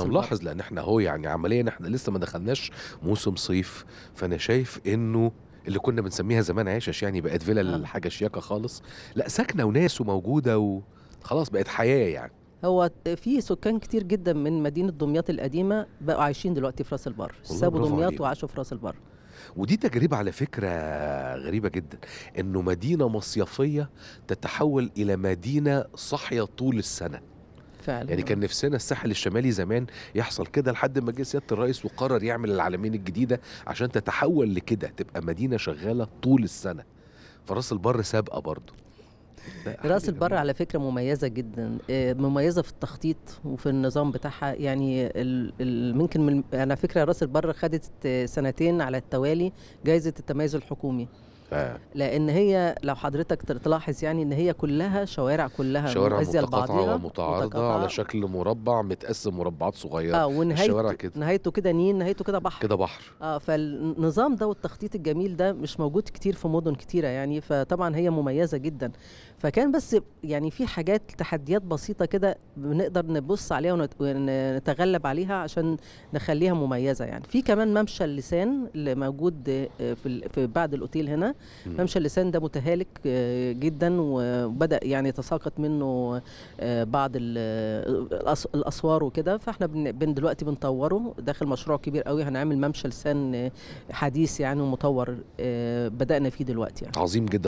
انا ملاحظ لان احنا اهو يعني عمليا احنا لسه ما دخلناش موسم صيف فانا شايف انه اللي كنا بنسميها زمان عشش يعني بقت فيلا آه. حاجه شياكه خالص لا ساكنه وناس وموجوده وخلاص بقت حياه يعني هو في سكان كتير جدا من مدينه دمياط القديمه بقوا عايشين دلوقتي في راس البر سابوا دمياط وعاشوا في راس البر ودي تجربة على فكرة غريبة جدا انه مدينة مصيفية تتحول الى مدينة صاحية طول السنة فعلا يعني كان نفسنا الساحل الشمالي زمان يحصل كده لحد ما جه سياده الرئيس وقرر يعمل العلمين الجديده عشان تتحول لكده تبقى مدينه شغاله طول السنه فراس البر سابقه برضه راس البر على فكره مميزه جدا آه، مميزه في التخطيط وفي النظام بتاعها يعني ممكن من على فكره راس البر خدت آه، سنتين على التوالي جائزه التميز الحكومي آه. لان هي لو حضرتك تلاحظ يعني ان هي كلها شوارع كلها شوارع متقاطعه ومتعارضه متقطعة. على شكل مربع متقسم مربعات صغيره اه ونهايته كده نهايته كده نيل نهايته كده بحر كده بحر اه فالنظام ده والتخطيط الجميل ده مش موجود كتير في مدن كتيره يعني فطبعا هي مميزه جدا فكان بس يعني في حاجات تحديات بسيطه كده بنقدر نبص عليها ونتغلب عليها عشان نخليها مميزه يعني في كمان ممشى اللسان اللي موجود آه، في بعد الاوتيل هنا ممشى اللسان ده متهالك آه، جدا وبدا يعني يتساقط منه آه، بعض آه، الاسوار وكده فاحنا بن دلوقتي بنطوره داخل مشروع كبير قوي هنعمل ممشى لسان حديث يعني ومطور بدانا فيه دلوقتي يعني. عظيم جدا